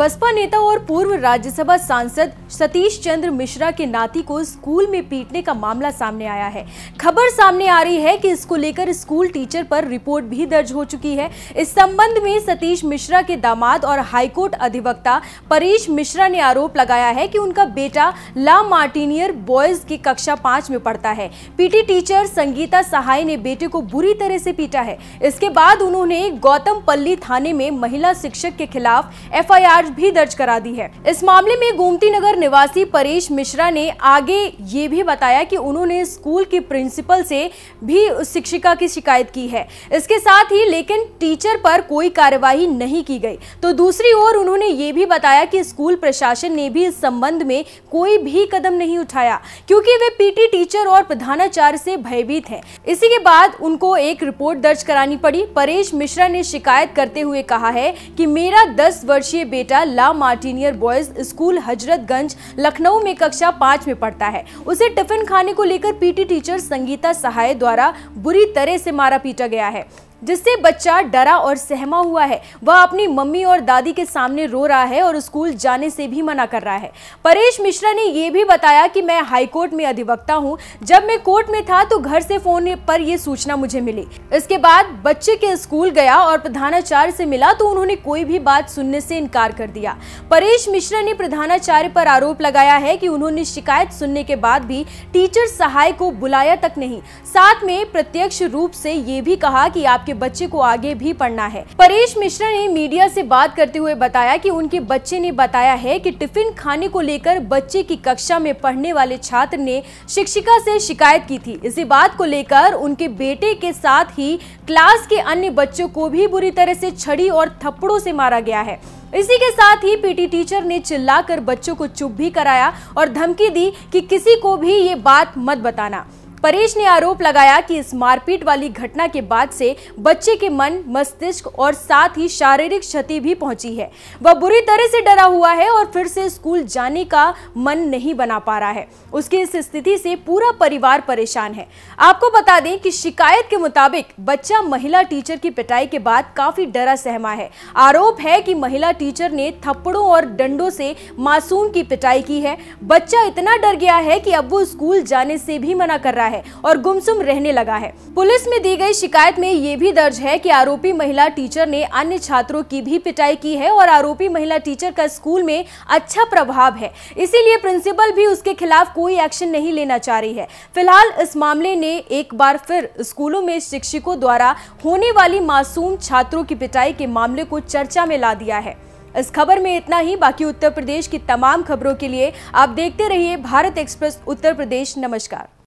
बसपा नेता और पूर्व राज्यसभा सांसद सतीश चंद्र मिश्रा के नाती को स्कूल में पीटने का मामला सामने आया है खबर सामने आ रही है कि इसको लेकर स्कूल टीचर पर रिपोर्ट भी दर्ज हो चुकी है इस संबंध में सतीश मिश्रा के दामाद और हाईकोर्ट अधिवक्ता परेश मिश्रा ने आरोप लगाया है कि उनका बेटा ला मार्टिनियर बॉयज की कक्षा पांच में पढ़ता है पीटी टीचर संगीता सहाय ने बेटे को बुरी तरह से पीटा है इसके बाद उन्होंने गौतम पल्ली थाने में महिला शिक्षक के खिलाफ एफ भी दर्ज करा दी है इस मामले में गोमती नगर निवासी परेश मिश्रा ने आगे ये भी बताया कि उन्होंने स्कूल की प्रिंसिपल से भी उस शिक्षिका की शिकायत की है इसके साथ ही लेकिन टीचर पर कोई कार्यवाही नहीं की गई तो दूसरी ओर उन्होंने ये भी बताया कि स्कूल प्रशासन ने भी इस संबंध में कोई भी कदम नहीं उठाया क्योंकि वे पीटी टीचर और प्रधानाचार्य से भयभीत है इसी के बाद उनको एक रिपोर्ट दर्ज करानी पड़ी परेश मिश्रा ने शिकायत करते हुए कहा है कि मेरा 10 वर्षीय बेटा वाला La Martiniere boys school Hazratganj Lucknow में कक्षा पाँच में पढ़ता है उसे टिफिन खाने को लेकर पीटी टीचर संगीता सहाय द्वारा बुरी तरह से मारा पीटा गया है जिससे बच्चा डरा और सहमा हुआ है वह अपनी मम्मी और दादी के सामने रो रहा है और स्कूल जाने से भी मना कर रहा है परेश मिश्रा ने यह भी बताया कि मैं हाईकोर्ट में अधिवक्ता हूँ जब मैं कोर्ट में था तो घर से फोन पर यह सूचना मुझे मिली इसके बाद बच्चे के स्कूल गया और प्रधानाचार्य से मिला तो उन्होंने कोई भी बात सुनने से इनकार कर दिया परेश मिश्रा ने प्रधानाचार्य पर आरोप लगाया है की उन्होंने शिकायत सुनने के बाद भी टीचर सहाय को बुलाया तक नहीं साथ में प्रत्यक्ष रूप से ये भी कहा कि आपके आपके बच्चे को आगे भी पढ़ना है परेश मिश्रा ने मीडिया से बात करते हुए बताया कि उनके बच्चे ने बताया है कि टिफिन खाने को लेकर बच्चे की कक्षा में पढ़ने वाले छात्र ने शिक्षिका से शिकायत की थी इसी बात को लेकर उनके बेटे के साथ ही क्लास के अन्य बच्चों को भी बुरी तरह से छड़ी और थप्पड़ों से मारा गया है इसी के साथ ही पीटी टीचर ने चिल्लाकर बच्चों को चुप भी कराया और धमकी दी कि किसी को भी ये बात मत बताना परेश ने आरोप लगाया कि इस मारपीट वाली घटना के बाद से बच्चे के मन मस्तिष्क और साथ ही शारीरिक क्षति भी पहुंची है वह बुरी तरह से डरा हुआ है और फिर से स्कूल जाने का मन नहीं बना पा रहा है उसकी इस स्थिति से पूरा परिवार परेशान है आपको बता दें कि शिकायत के मुताबिक बच्चा महिला टीचर की पिटाई के बाद काफी डरा सहमा है आरोप है कि महिला टीचर ने थप्पड़ों और डंडों से मासूम की पिटाई की है बच्चा इतना डर गया है कि अब वो स्कूल जाने से भी मना कर रहा है है और गुमसुम रहने लगा है पुलिस में दी गई शिकायत में ये भी दर्ज है कि आरोपी महिला टीचर ने अन्य छात्रों की भी पिटाई की है और आरोपी महिला टीचर का स्कूल में अच्छा प्रभाव है इसीलिए प्रिंसिपल भी उसके खिलाफ कोई एक्शन नहीं लेना चाह रही है फिलहाल इस मामले ने एक बार फिर स्कूलों में शिक्षकों द्वारा होने वाली मासूम छात्रों की पिटाई के मामले को चर्चा में ला दिया है इस खबर में इतना ही बाकी उत्तर प्रदेश की तमाम खबरों के लिए आप देखते रहिए भारत एक्सप्रेस उत्तर प्रदेश नमस्कार